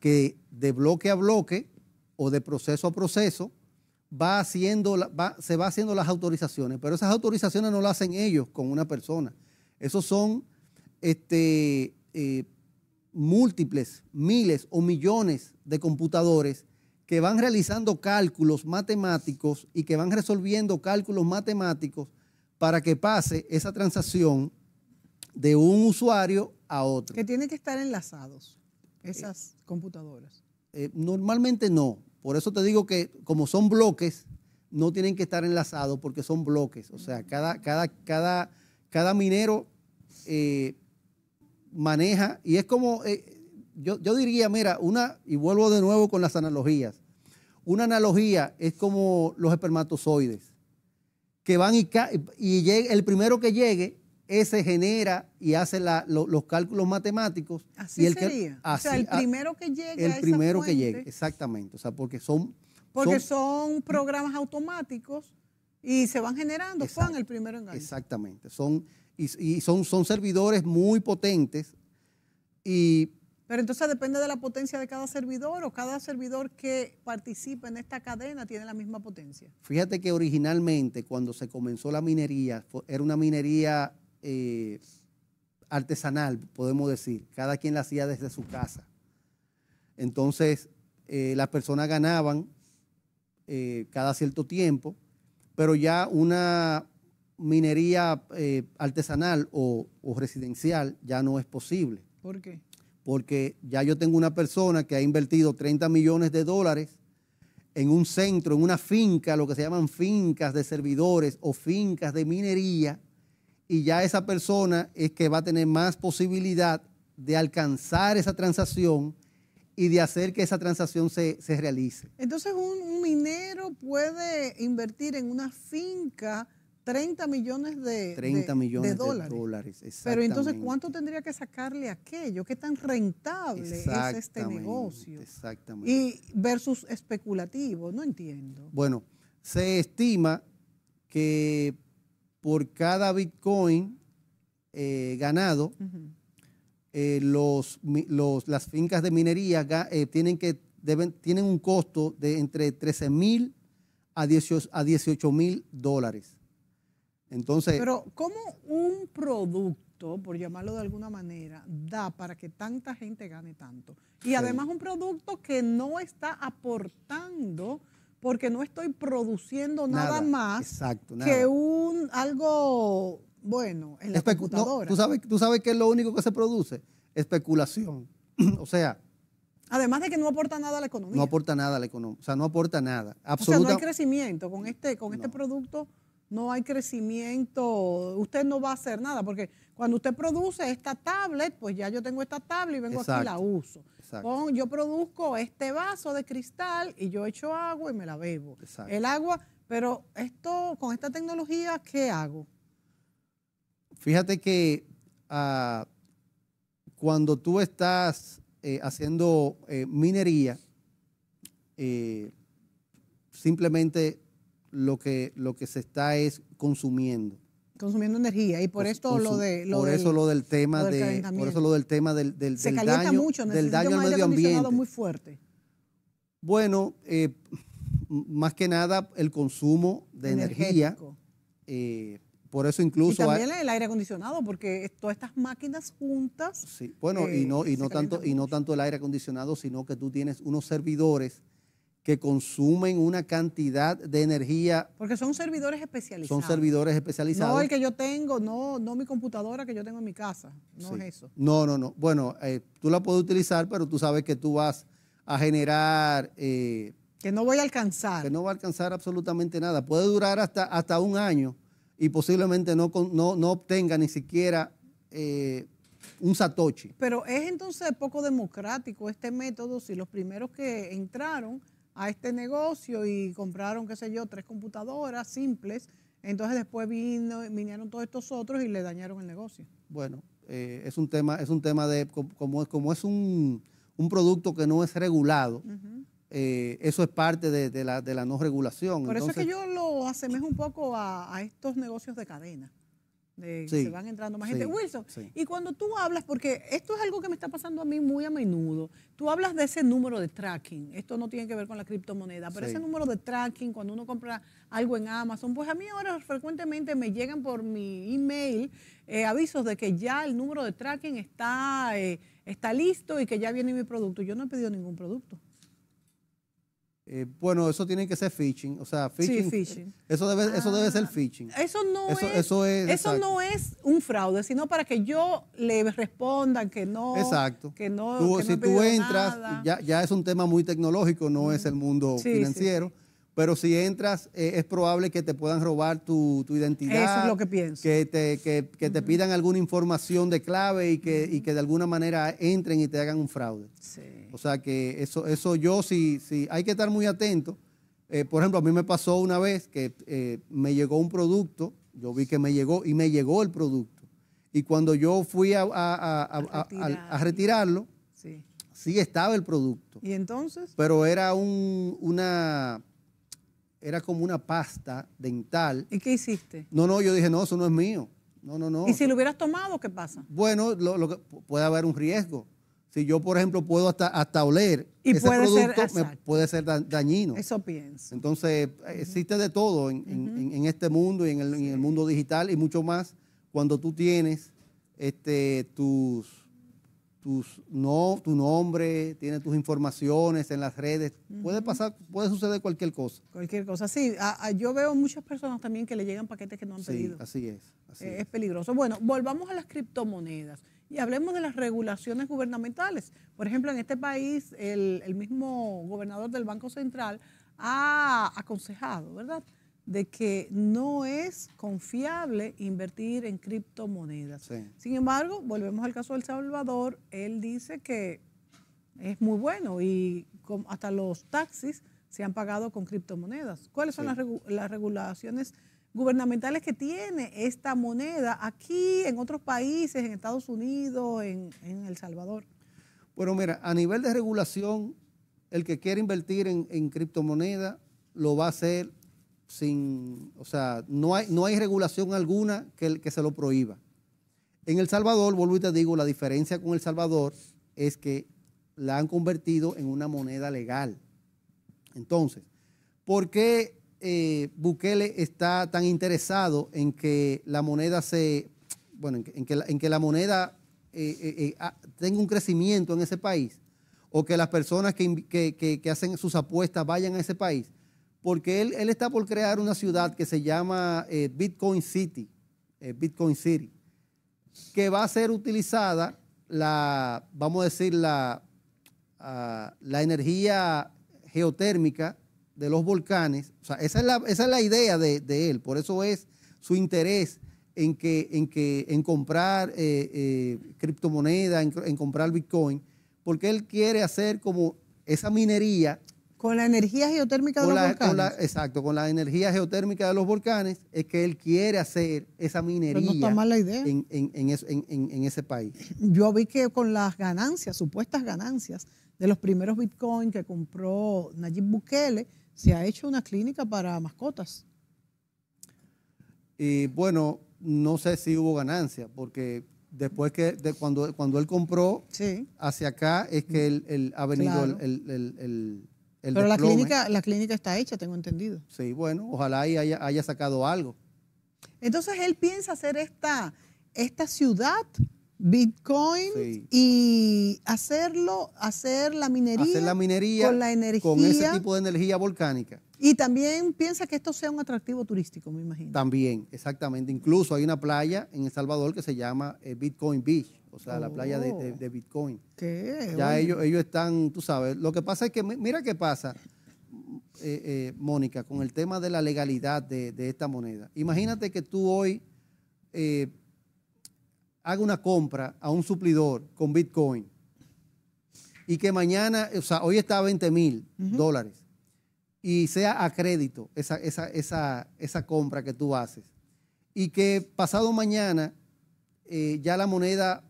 que de bloque a bloque o de proceso a proceso, se va haciendo las autorizaciones, pero esas autorizaciones no las hacen ellos con una persona. Esos son este, eh, múltiples, miles o millones de computadores que van realizando cálculos matemáticos y que van resolviendo cálculos matemáticos para que pase esa transacción de un usuario a otro. Que tienen que estar enlazados esas eh, computadoras. Eh, normalmente no. Por eso te digo que como son bloques, no tienen que estar enlazados porque son bloques. O sea, cada, cada, cada, cada minero eh, maneja y es como, eh, yo, diría, mira, una, y vuelvo de nuevo con las analogías. Una analogía es como los espermatozoides, que van y, el primero que llegue ese genera y hace los cálculos matemáticos. Así el sería. Que, así, o sea, el primero que llegue. El a esa primero que llegue, exactamente. O sea, porque son. Porque son, programas automáticos y se van generando, Juan, el primero engaño. Exactamente. Son, y, son, son servidores muy potentes. Y pero entonces depende de la potencia de cada servidor o cada servidor que participa en esta cadena tiene la misma potencia. Fíjate que originalmente cuando se comenzó la minería, era una minería eh, artesanal, podemos decir. Cada quien la hacía desde su casa. Entonces, eh, las personas ganaban eh, cada cierto tiempo, pero ya una minería artesanal o, o residencial ya no es posible. ¿Por qué? Porque ya yo tengo una persona que ha invertido 30 millones de dólares en un centro, en una finca, lo que se llaman fincas de servidores o fincas de minería, y ya esa persona es que va a tener más posibilidad de alcanzar esa transacción y de hacer que esa transacción se, realice. Entonces un, minero puede invertir en una finca 30 millones de, de dólares. De dólares Pero entonces, ¿cuánto tendría que sacarle aquello? ¿Qué tan rentable es este negocio? Exactamente. Y versus especulativo, no entiendo. Bueno, se estima que por cada Bitcoin eh, ganado, eh, las fincas de minería eh, tienen, que, deben, tienen un costo de entre 13 mil a 18 mil dólares. Entonces. Pero, ¿cómo un producto, por llamarlo de alguna manera, da para que tanta gente gane tanto? Y además, un producto que no está aportando porque no estoy produciendo nada, más que un algo bueno en la ¿tú, sabes, tú sabes que es lo único que se produce, especulación. o sea, Además de que no aporta nada a la economía. No aporta nada a la economía. O sea, no aporta nada. absolutamente O sea, no hay crecimiento. Con este, con este producto no hay crecimiento. Usted no va a hacer nada. Porque cuando usted produce esta tablet, pues ya yo tengo esta tablet y vengo aquí y la uso yo produzco este vaso de cristal y yo echo agua y me la bebo. El agua, pero esto, con esta tecnología, ¿qué hago? Fíjate que ah, cuando tú estás eh, haciendo eh, minería, eh, simplemente lo que, lo que se está es consumiendo consumiendo energía y por esto lo de lo por eso lo del tema del de por eso lo del tema del, del, Se daño mucho, del daño al medio ambiente muy fuerte bueno eh, más que nada el consumo de energía eh, por eso incluso también el aire acondicionado porque todas estas máquinas juntas sí bueno y eh, no y no tanto y no tanto el aire acondicionado sino que tú tienes unos servidores que consumen una cantidad de energía. Porque son servidores especializados. Son servidores especializados. No el que yo tengo, no, no mi computadora que yo tengo en mi casa, no es eso. No, no, no. Bueno, eh, tú la puedes utilizar, pero tú sabes que tú vas a generar... Eh, que no voy a alcanzar. Que no va a alcanzar absolutamente nada. Puede durar hasta, hasta un año y posiblemente no, no, obtenga ni siquiera eh, un satoshi. Pero es entonces poco democrático este método si los primeros que entraron a este negocio y compraron, qué sé yo, tres computadoras simples. Entonces después vino, vinieron todos estos otros y le dañaron el negocio. Bueno, eh, es un tema, es un tema de como, como es un, un producto que no es regulado, eh, eso es parte de, la, de, la, no regulación. Por eso es que yo lo asemejo un poco a estos negocios de cadena se van entrando más gente. Wilson, y cuando tú hablas, porque esto es algo que me está pasando a mí muy a menudo, tú hablas de ese número de tracking, esto no tiene que ver con la criptomoneda, pero ese número de tracking, cuando uno compra algo en Amazon, pues a mí ahora frecuentemente me llegan por mi email eh, avisos de que ya el número de tracking está, eh, está listo y que ya viene mi producto. Yo no he pedido ningún producto. Eh, bueno, eso tiene que ser phishing, o sea, phishing. Eso debe, eso debe ah, ser phishing. Eso no es, eso, no es un fraude, sino para que yo le responda que no. Exacto. Que no. si tú entras, ya, ya, es un tema muy tecnológico, no es el mundo financiero pero si entras eh, es probable que te puedan robar tu, identidad. Eso es lo que pienso. Que te, que, te pidan alguna información de clave y que, que de alguna manera entren y te hagan un fraude. Sí. O sea que eso, eso yo sí, hay que estar muy atento. Eh, por ejemplo, a mí me pasó una vez que eh, me llegó un producto, yo vi que me llegó y me llegó el producto. Y cuando yo fui a, retirarlo, sí. sí. estaba el producto. ¿Y entonces? Pero era un, una era como una pasta dental. ¿Y qué hiciste? No, no, yo dije, no, eso no es mío. No, no, no. ¿Y si lo hubieras tomado, qué pasa? Bueno, lo, puede haber un riesgo. Si yo, por ejemplo, puedo hasta, hasta oler ese producto, puede ser dañino. Eso pienso. Entonces, eh, existe de todo en, en, este mundo y en el, en el, mundo digital y mucho más cuando tú tienes este, tus, no, tu nombre, tiene tus informaciones en las redes. Puede pasar, puede suceder cualquier cosa. Cualquier cosa, sí. yo veo muchas personas también que le llegan paquetes que no han pedido. Así es. Así eh, es. es peligroso. Bueno, volvamos a las criptomonedas y hablemos de las regulaciones gubernamentales. Por ejemplo, en este país el, el mismo gobernador del Banco Central ha aconsejado, ¿verdad? de que no es confiable invertir en criptomonedas. Sin embargo, volvemos al caso de El Salvador, él dice que es muy bueno y hasta los taxis se han pagado con criptomonedas. ¿Cuáles son las, regulaciones gubernamentales que tiene esta moneda aquí, en otros países, en Estados Unidos, en, El Salvador? Bueno, mira, a nivel de regulación, el que quiere invertir en, en criptomonedas lo va a hacer sin, o sea, no hay, no hay regulación alguna que, que se lo prohíba. En El Salvador, vuelvo y te digo, la diferencia con El Salvador es que la han convertido en una moneda legal. Entonces, ¿por qué eh, Bukele está tan interesado en que la moneda se, bueno, en que, la, moneda eh, eh, ah, tenga un crecimiento en ese país? O que las personas que, que hacen sus apuestas vayan a ese país porque él, está por crear una ciudad que se llama eh, Bitcoin City, eh, Bitcoin City, que va a ser utilizada la, vamos a decir, la, ah, la energía geotérmica de los volcanes. O sea, esa es la, idea de, él. Por eso es su interés en, que, en, que, en comprar eh, eh criptomonedas, en, comprar Bitcoin, porque él quiere hacer como esa minería con la energía geotérmica de los volcanes. exacto, con la energía geotérmica de los volcanes es que él quiere hacer esa minería En, ese país. Yo vi que con las ganancias, supuestas ganancias de los primeros bitcoins que compró Nayib Bukele, se ha hecho una clínica para mascotas. Y bueno, no sé si hubo ganancia, porque después que de cuando, cuando él compró sí. hacia acá es que él, ha venido el pero la clínica, la clínica está hecha, tengo entendido. Sí, bueno, ojalá haya, haya sacado algo. Entonces él piensa hacer esta, esta ciudad Bitcoin y hacerlo, hacer la minería, hacer la minería con la energía. Con ese tipo de energía volcánica. Y también piensa que esto sea un atractivo turístico, me imagino. También, exactamente. Incluso hay una playa en El Salvador que se llama eh, Bitcoin Beach o sea, la playa de, oh. Bitcoin. ¿Qué? Ya ellos, ellos están, tú sabes, lo que pasa es que, mira qué pasa, eh, eh, Mónica, con el tema de la legalidad de, esta moneda. Imagínate que tú hoy eh, hagas una compra a un suplidor con Bitcoin y que mañana, o sea, hoy está a 20 mil dólares y sea a crédito esa, esa, compra que tú haces y que pasado mañana eh, ya la moneda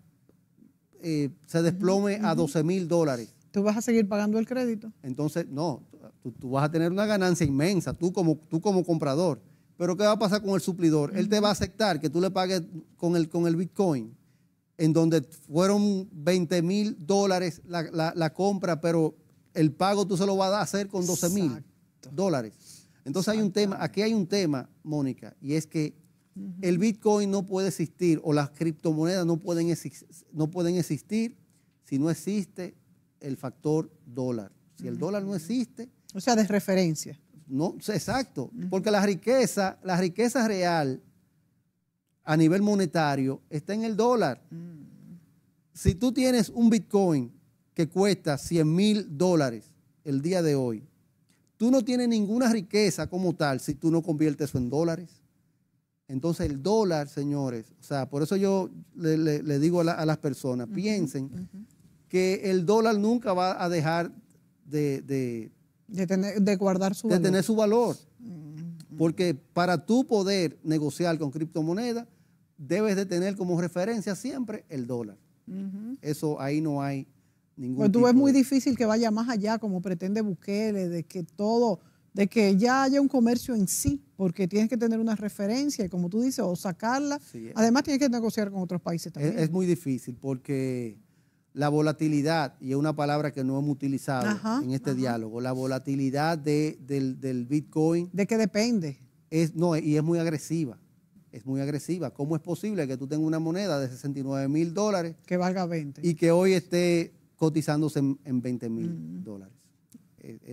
eh, se desplome a 12 mil dólares. ¿Tú vas a seguir pagando el crédito? Entonces, no, tú, vas a tener una ganancia inmensa, tú como, tú como comprador. Pero ¿qué va a pasar con el suplidor? Él te va a aceptar que tú le pagues con el, con el Bitcoin, en donde fueron 20 mil dólares la, la, compra, pero el pago tú se lo vas a hacer con 12 mil dólares. Entonces hay un tema, aquí hay un tema, Mónica, y es que el Bitcoin no puede existir o las criptomonedas no pueden, no pueden existir si no existe el factor dólar. Si el dólar no existe... O sea, de referencia. No, exacto. Porque la riqueza, la riqueza real a nivel monetario está en el dólar. Mm. Si tú tienes un Bitcoin que cuesta 100 mil dólares el día de hoy, tú no tienes ninguna riqueza como tal si tú no conviertes eso en dólares. Entonces el dólar, señores, o sea, por eso yo le, digo a, las personas, piensen que el dólar nunca va a dejar de, de, tener, de guardar su de tener su valor. Porque para tú poder negociar con criptomonedas, debes de tener como referencia siempre el dólar. Eso ahí no hay ningún... Pero pues tú ves muy difícil que vaya más allá, como pretende Bukele, de que todo de que ya haya un comercio en sí, porque tienes que tener una referencia, y como tú dices, o sacarla. Además, tienes que negociar con otros países también. Es, muy difícil porque la volatilidad, y es una palabra que no hemos utilizado en este diálogo, la volatilidad del, Bitcoin. ¿De qué depende? Es, no, y es muy agresiva. Es muy agresiva. ¿Cómo es posible que tú tengas una moneda de 69 mil dólares? Que valga 20. Y que hoy esté cotizándose en, 20 mil mm. dólares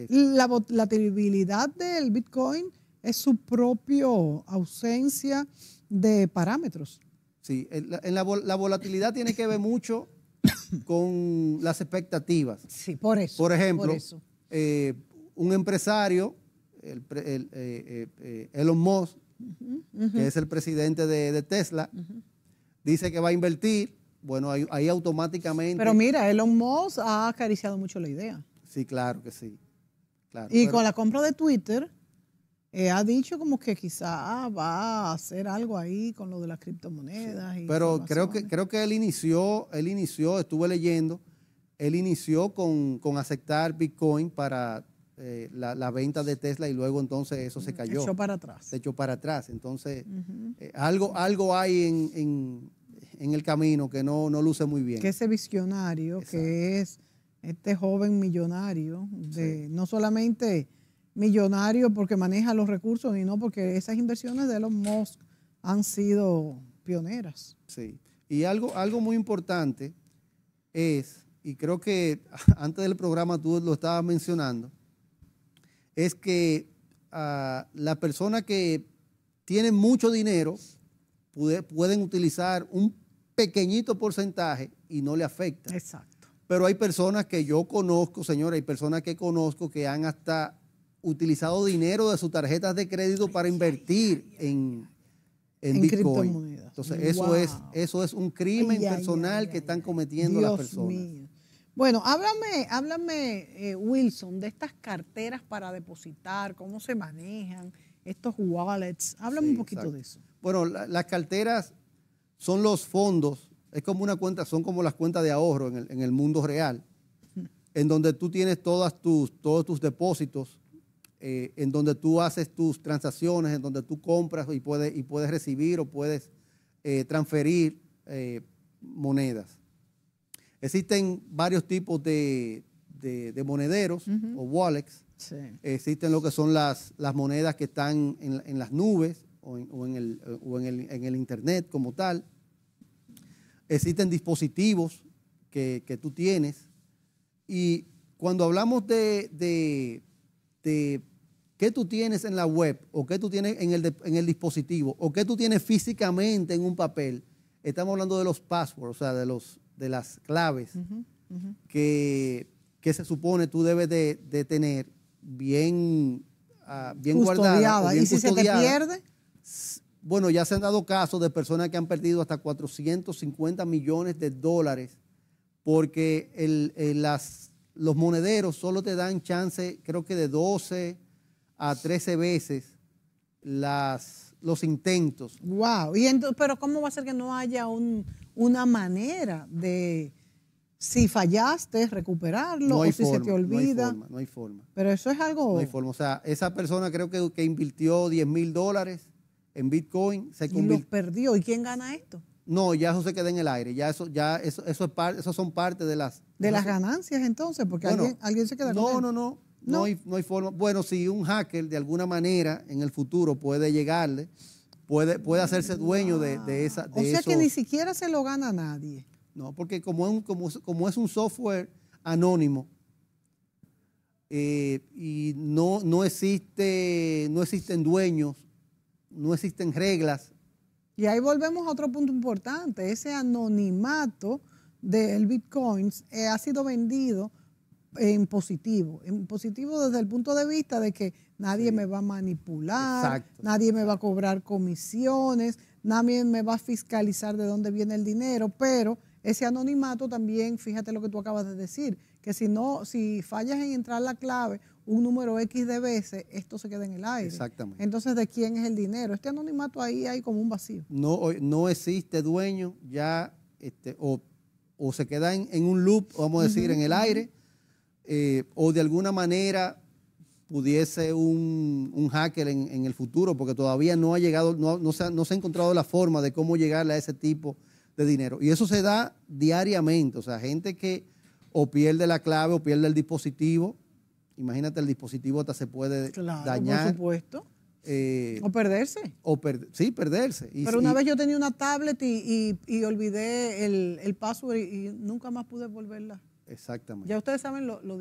la, volatilidad del Bitcoin es su propia ausencia de parámetros. Sí, la, volatilidad tiene que ver mucho con las expectativas. Sí, por eso. Por ejemplo, eh, un empresario, eh, eh, Elon Musk, que es el presidente de, Tesla, dice que va a invertir. Bueno, ahí, ahí automáticamente. Pero mira, Elon Musk ha acariciado mucho la idea. Sí, claro que sí. y con la compra de Twitter, eh, ha dicho como que quizá va a hacer algo ahí con lo de las criptomonedas. pero creo que, creo que él inició, él inició, estuve leyendo, él inició con, aceptar Bitcoin para eh, la, venta de Tesla y luego entonces eso se cayó. Se echó para atrás. Se echó para atrás. Entonces, eh, algo, algo hay en, el camino que no, no luce muy bien. Que ese visionario que es este joven millonario, no solamente millonario porque maneja los recursos, sino porque esas inversiones de Elon Musk han sido pioneras. Sí, y algo, algo muy importante es, y creo que antes del programa tú lo estabas mencionando, es que ah, la persona que tiene mucho dinero puede, pueden utilizar un pequeñito porcentaje y no le afecta. Exacto. Pero hay personas que yo conozco, señora, hay personas que conozco que han hasta utilizado dinero de sus tarjetas de crédito para invertir en, en, Bitcoin. Entonces, eso, es, eso es un crimen personal que están cometiendo las personas. Bueno, háblame, háblame eh, Wilson, de estas carteras para depositar, cómo se manejan estos wallets. Háblame un poquito de eso. Bueno, las carteras son los fondos es como una cuenta, son como las cuentas de ahorro en el, mundo real, en donde tú tienes todas tus, todos tus depósitos, eh, en donde tú haces tus transacciones, en donde tú compras y puedes, recibir o puedes eh, transferir eh, monedas. Existen varios tipos de, monederos o wallets. Existen lo que son las, monedas que están en, las nubes o, en el Internet como tal existen dispositivos que, tú tienes. Y cuando hablamos de, de, qué tú tienes en la web o qué tú tienes en el, en el dispositivo o qué tú tienes físicamente en un papel, estamos hablando de los passwords, o sea, de, los, de las claves Que, que, se supone tú debes de, de tener bien, ah, bien guardada. ¿Y si se te pierde? Bueno, ya se han dado casos de personas que han perdido hasta 450 millones de dólares porque los monederos solo te dan chance, creo que de 12 a 13 veces las, los intentos. ¡Wow! Y pero ¿cómo va a ser que no haya una manera de, si fallaste, recuperarlo o si se te olvida? No hay forma, no hay forma. Pero eso es algo... No hay forma. O sea, esa persona creo que, que invirtió 10 mil dólares en Bitcoin. Se y los perdió. ¿Y quién gana esto? No, ya eso se queda en el aire. Ya eso, ya eso, es eso son parte de las. De las ganancias entonces, porque alguien, se queda no, con No, no, no. No hay, forma. Bueno, si un hacker de alguna manera en el futuro puede llegarle, puede, puede hacerse dueño de, esa. o sea que ni siquiera se lo gana nadie. No, porque como es un, como, es un software anónimo eh, y no, no, existe, no existen dueños no existen reglas. Y ahí volvemos a otro punto importante, ese anonimato del Bitcoin eh, ha sido vendido en positivo, en positivo desde el punto de vista de que nadie me va a manipular, nadie me va a cobrar comisiones, nadie me va a fiscalizar de dónde viene el dinero, pero ese anonimato también, fíjate lo que tú acabas de decir, que si no, si fallas en entrar la clave un número X de veces, esto se queda en el aire. Exactamente. Entonces, ¿de quién es el dinero? Este anonimato ahí hay como un vacío. No, no existe dueño ya, este, o, o se queda en, un loop, vamos a decir, en el aire, eh, o de alguna manera pudiese un, hacker en, el futuro, porque todavía no ha llegado, no, no, se ha, no se ha encontrado la forma de cómo llegarle a ese tipo de dinero. Y eso se da diariamente, o sea, gente que o pierde la clave o pierde el dispositivo, Imagínate, el dispositivo hasta se puede dañar. Por supuesto. Eh, o perderse. O sí, perderse. Pero una vez yo tenía una tablet y, olvidé el, el password y, nunca más pude volverla. Exactamente. Ya ustedes saben lo,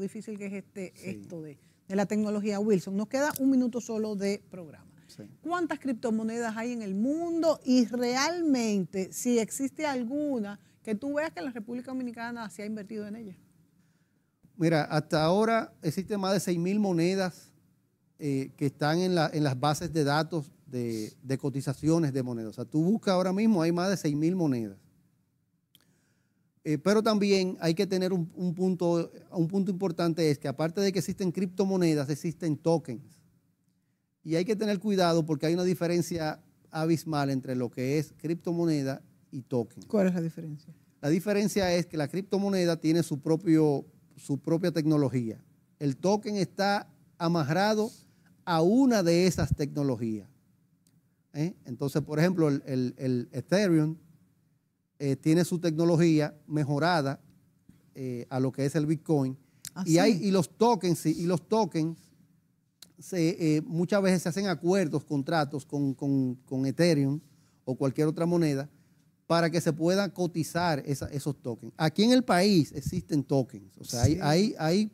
difícil que es este, esto de, la tecnología Wilson. Nos queda un minuto solo de programa. ¿Cuántas criptomonedas hay en el mundo? Y realmente, si existe alguna que tú veas que la República Dominicana se ha invertido en ella. Mira, hasta ahora existen más de 6.000 monedas eh, que están en, las bases de datos de, cotizaciones de monedas. O sea, tú buscas ahora mismo, hay más de 6.000 monedas. Eh, pero también hay que tener un, un, punto, un punto importante es que aparte de que existen criptomonedas, existen tokens. Y hay que tener cuidado porque hay una diferencia abismal entre lo que es criptomoneda y token. ¿Cuál es la diferencia? La diferencia es que la criptomoneda tiene su propio su propia tecnología. El token está amarrado a una de esas tecnologías. ¿eh? Entonces, por ejemplo, el, el, Ethereum eh, tiene su tecnología mejorada eh, a lo que es el Bitcoin. Ah, y, hay, y los tokens, y los tokens muchas veces se hacen acuerdos, contratos con, con, con Ethereum o cualquier otra moneda para que se puedan cotizar esos tokens. Aquí en el país existen tokens, o sea, hay, hay,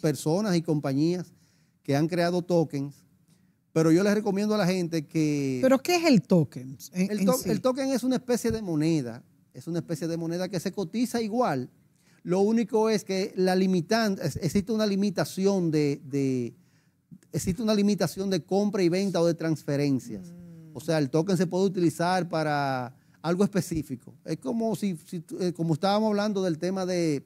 personas y compañías que han creado tokens, pero yo les recomiendo a la gente que... ¿Pero qué es el token? el, token es una especie de moneda, es una especie de moneda que se cotiza igual, lo único es que la limitan, existe una limitación de, existe una limitación de compra y venta o de transferencias. Mm. O sea, el token se puede utilizar para algo específico. Es como si, eh, como estábamos hablando del tema de,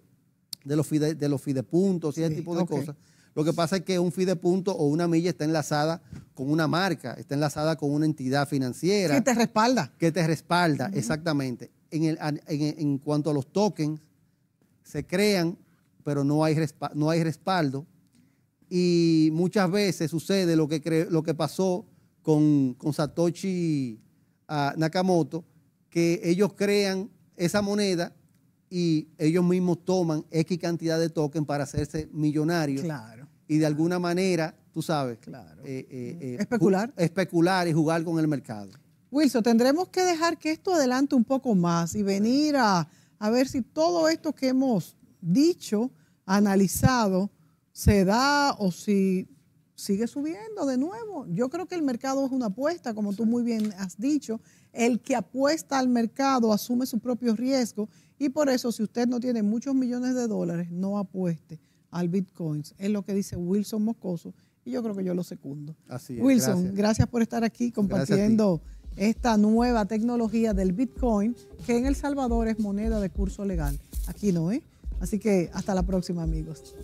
de los, de fidepuntos y ese tipo de cosas. Lo que pasa es que un fidepunto o una milla está enlazada con una marca, está enlazada con una entidad financiera. Que te respalda. Que te respalda, exactamente. En, cuanto a los tokens, se crean, pero no hay, no hay respaldo. Y muchas veces sucede lo que, lo que pasó con, con Satoshi ah, Nakamoto, que ellos crean esa moneda y ellos mismos toman X cantidad de token para hacerse millonarios. Claro. Y de alguna manera, tú sabes, eh, eh, eh, especular. Especular y jugar con el mercado. Wilson, tendremos que dejar que esto adelante un poco más y venir a, a ver si todo esto que hemos dicho, analizado, se da o si sigue subiendo de nuevo. Yo creo que el mercado es una apuesta, como tú muy bien has dicho. El que apuesta al mercado asume su propio riesgo y por eso si usted no tiene muchos millones de dólares, no apueste al Bitcoin. Es lo que dice Wilson Moscoso y yo creo que yo lo secundo. Así es, Wilson, gracias. gracias por estar aquí compartiendo esta nueva tecnología del Bitcoin que en El Salvador es moneda de curso legal. Aquí no, ¿eh? Así que hasta la próxima amigos.